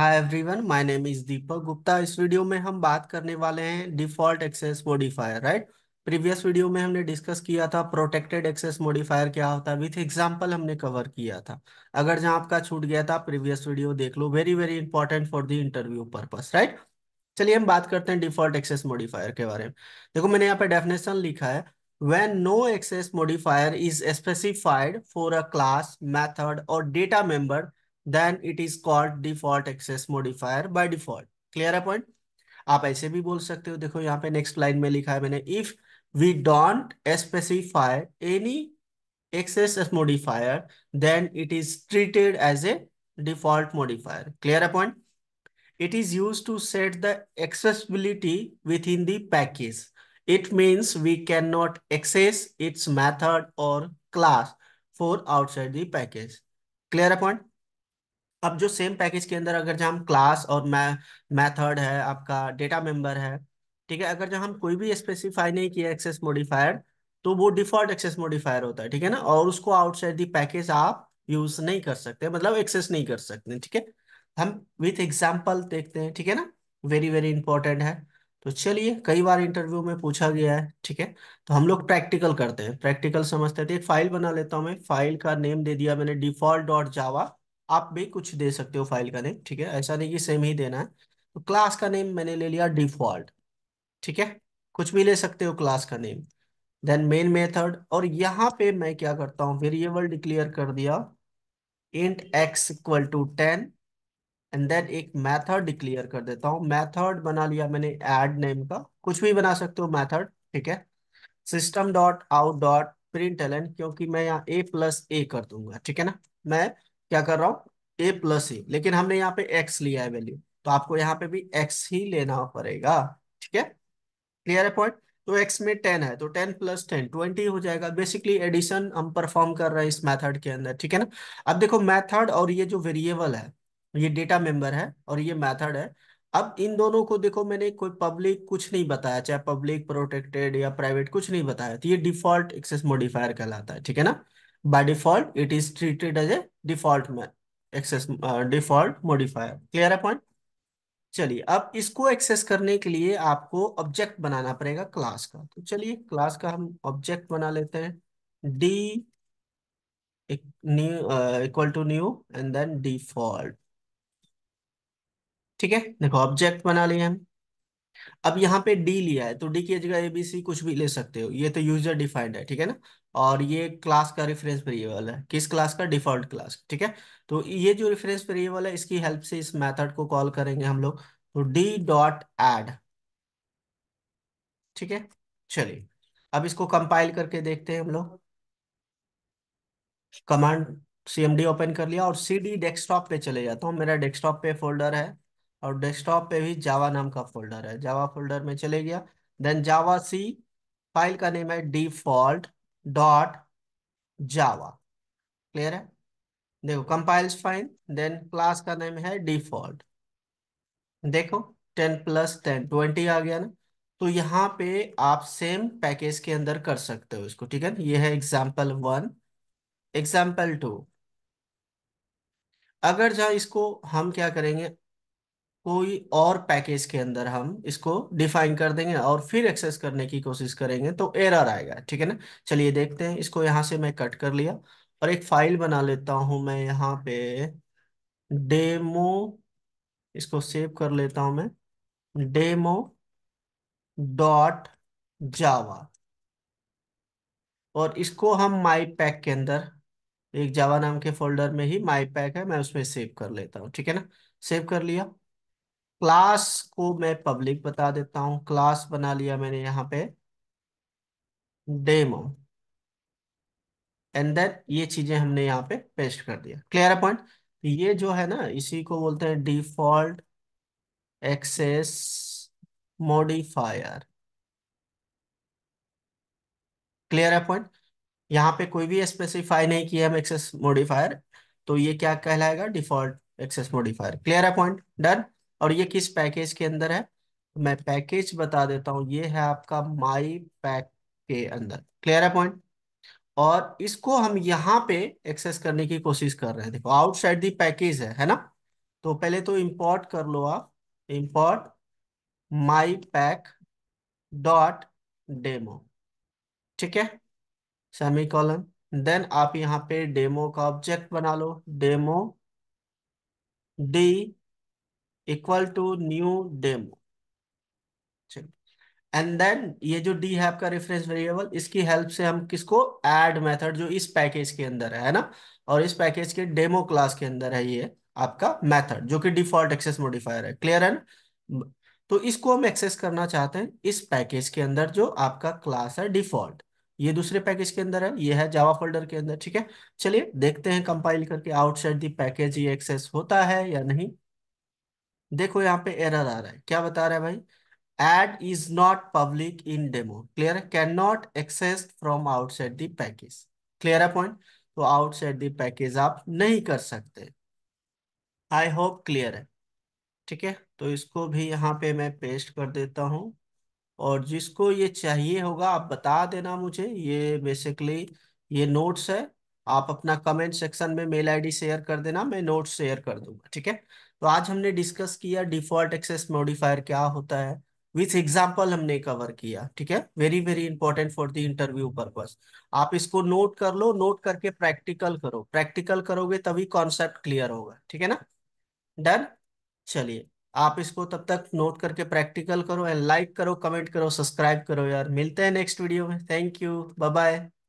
Hi everyone my name is Deepak Gupta इस video में हम बात करने वाले हैं default access modifier right previous video में हमने डिस्कस किया था प्रोटेक्टेड एक्सेस मॉडिफायर क्या होता है विथ एग्जांपल हमने कवर किया था अगर जहां आपका छूट गया था प्रीवियस वीडियो देख लो very very important for the interview purpose right चलिए हम बात करते हैं डिफॉल्ट एक्सेस मॉडिफायर के बारे में देखो मैंने यहाँ पे डेफिनेशन लिखा है when no access modifier is specified for a class method और data member then it is called default access modifier by default. Clear a point? आप ऐसे भी बोल सकते हो देखो यहाँ पे next line में लिखा है मैंने we don't specify any access modifier, then it is treated as a default modifier. Clear upon? It is used to set the accessibility within the package. It means we cannot access its method or class for outside the package. Clear upon? अब जो same package के अंदर अगर जहाँ हम class और मै method है आपका डेटा मेंबर है ठीक है अगर जहाँ हम कोई भी स्पेसिफाई नहीं किया एक्सेस मॉडिफायर तो वो डिफॉल्ट एक्सेस मॉडिफायर होता है ठीक है ना और उसको आउटसाइड दी पैकेज आप यूज नहीं कर सकते मतलब एक्सेस नहीं कर सकते ठीक है हम विथ एग्जाम्पल देखते हैं ठीक है ना वेरी वेरी इंपॉर्टेंट है तो चलिए कई बार इंटरव्यू में पूछा गया है ठीक है तो हम लोग प्रैक्टिकल करते हैं प्रैक्टिकल समझते थे तो एक फाइल बना लेता हूँ मैं फाइल का नेम दे दिया मैंने डिफॉल्ट डॉट जावा आप भी कुछ दे सकते हो फाइल का नेम ठीक है ऐसा नहीं कि सेम ही देना है तो क्लास का नेम मैंने ले लिया डिफॉल्ट ठीक है कुछ भी ले सकते हो क्लास का नेम देन मेन मेथड और यहाँ पे मैं क्या करता हूँ वेरिएबल डिक्लेयर कर दिया int X equal to ten and then एक मेथड डिक्लेयर कर देता हूँ मेथड बना लिया मैंने एड नेम का कुछ भी बना सकते हो मैथड ठीक है system dot out dot println क्योंकि मैं यहाँ ए प्लस ए कर दूंगा ठीक है ना मैं क्या कर रहा हूं ए प्लस ई लेकिन हमने यहाँ पे एक्स लिया है वैल्यू तो आपको यहाँ पे भी एक्स ही लेना पड़ेगा ठीक है क्लियर है पॉइंट तो एक्स में टेन है तो टेन प्लस टेन ट्वेंटी हो जाएगा बेसिकली एडिशन हम परफॉर्म कर रहे हैं इस मेथड के अंदर ठीक है ना अब देखो मेथड और ये जो वेरिएबल है ये डेटा मेंबर है और ये मेथड है अब इन दोनों को देखो मैंने कोई पब्लिक कुछ नहीं बताया चाहे पब्लिक प्रोटेक्टेड या प्राइवेट कुछ नहीं बताया तो ये डिफॉल्ट एक्सेस मोडिफायर कहलाता है ठीक है ना by default it is treated as a default access default modifier clear है पॉइंट चलिए अब इसको एक्सेस करने के लिए आपको ऑब्जेक्ट बनाना पड़ेगा क्लास का तो चलिए क्लास का हम ऑब्जेक्ट बना लेते हैं D new equal to new and then default ठीक है देखो ऑब्जेक्ट बना लिए हम अब यहाँ पे डी लिया है तो डी की जगह एबीसी कुछ भी ले सकते हो ये तो यूजर डिफाइंड है ठीक है ना और ये क्लास का रेफरेंस वेरिएबल है किस क्लास का डिफॉल्ट क्लास ठीक है तो ये जो रेफरेंस वेरिएबल है इसकी हेल्प से इस मेथड को कॉल करेंगे हम लोग तो डी डॉट एड ठीक है चलिए अब इसको कंपाइल करके देखते हैं हम लोग कमांड cmd ओपन कर लिया और डी डेस्कटॉप पे चले जाता हूँ मेरा डेस्कटॉप पे फोल्डर है और डेस्कटॉप पे भी जावा नाम का फोल्डर है जावा फोल्डर में चले गया देन जावा सी फाइल का नेम है डिफॉल्ट डॉट जावा क्लियर है देखो कंपाइल्स फाइन देन क्लास का नेम है डिफॉल्ट देखो टेन प्लस टेन ट्वेंटी आ गया ना तो यहाँ पे आप सेम पैकेज के अंदर कर सकते हो इसको ठीक है ये है एग्जाम्पल वन एग्जाम्पल टू अगर जहां इसको हम क्या करेंगे कोई और पैकेज के अंदर हम इसको डिफाइन कर देंगे और फिर एक्सेस करने की कोशिश करेंगे तो एरर आएगा ठीक है ना चलिए देखते हैं इसको यहाँ से मैं कट कर लिया और एक फाइल बना लेता हूँ मैं यहाँ पे डेमो इसको सेव कर लेता हूँ मैं डेमो डॉट जावा और इसको हम माई पैक के अंदर एक जावा नाम के फोल्डर में ही माई पैक है मैं उसमें सेव कर लेता हूँ ठीक है ना सेव कर लिया क्लास को मैं पब्लिक बता देता हूं क्लास बना लिया मैंने यहां पे डेमो एंड देन ये चीजें हमने यहां पे पेस्ट कर दिया क्लियर पॉइंट तो ये जो है ना इसी को बोलते हैं डिफॉल्ट एक्सेस मॉडिफायर क्लियर है पॉइंट यहां पे कोई भी स्पेसिफाई नहीं किया हम एक्सेस मॉडिफायर तो ये क्या कहलाएगा डिफॉल्ट एक्सेस मॉडिफायर क्लियर है पॉइंट डन और ये किस पैकेज के अंदर है तो मैं पैकेज बता देता हूं ये है आपका माई पैक के अंदर क्लियर है पॉइंट और इसको हम यहाँ पे एक्सेस करने की कोशिश कर रहे हैं देखो आउटसाइड दी पैकेज है है ना तो पहले तो इंपोर्ट कर लो आप import my pack dot demo ठीक है सेमी कॉलम देन आप यहाँ पे डेमो का ऑब्जेक्ट बना लो demo D equal to new demo and then ये जो डी है आपका रेफरेंस वेरिएबल इसकी हेल्प से हम किसको एड मेथड जो इस पैकेज के अंदर है ना और इस पैकेज के डेमो क्लास के अंदर है ये आपका मेथड जो कि डिफॉल्ट एक्सेस मोडिफायर है क्लियर है तो इसको हम एक्सेस करना चाहते हैं इस पैकेज के अंदर जो आपका क्लास है डिफॉल्ट ये दूसरे पैकेज के अंदर है ये है जावा फोल्डर के अंदर ठीक है चलिए देखते हैं कंपाइल करके आउटसाइड दी पैकेज ये एक्सेस होता है या नहीं देखो यहाँ पे एरर आ रहा है क्या बता रहा है भाई it is not public in demo clear है can not access from outside the package clear है पॉइंट तो आउटसाइड द पैकेज आप नहीं कर सकते आई होप क्लियर है ठीक है तो इसको भी यहाँ पे मैं पेस्ट कर देता हूँ और जिसको ये चाहिए होगा आप बता देना मुझे ये बेसिकली ये नोट्स है आप अपना कमेंट सेक्शन में मेल आईडी शेयर कर देना मैं नोट शेयर कर दूंगा ठीक है तो आज हमने डिस्कस किया डिफॉल्ट एक्सेस मॉडिफायर क्या होता है विथ एग्जाम्पल हमने कवर किया ठीक है very very important for the interview purpose आप इसको नोट कर लो नोट करके प्रैक्टिकल करो प्रैक्टिकल करोगे तभी कॉन्सेप्ट क्लियर होगा ठीक है ना डन चलिए आप इसको तब तक नोट करके प्रैक्टिकल करो एंड लाइक करो कमेंट करो सब्सक्राइब करो यार मिलते हैं नेक्स्ट वीडियो में थैंक यू बाय बाय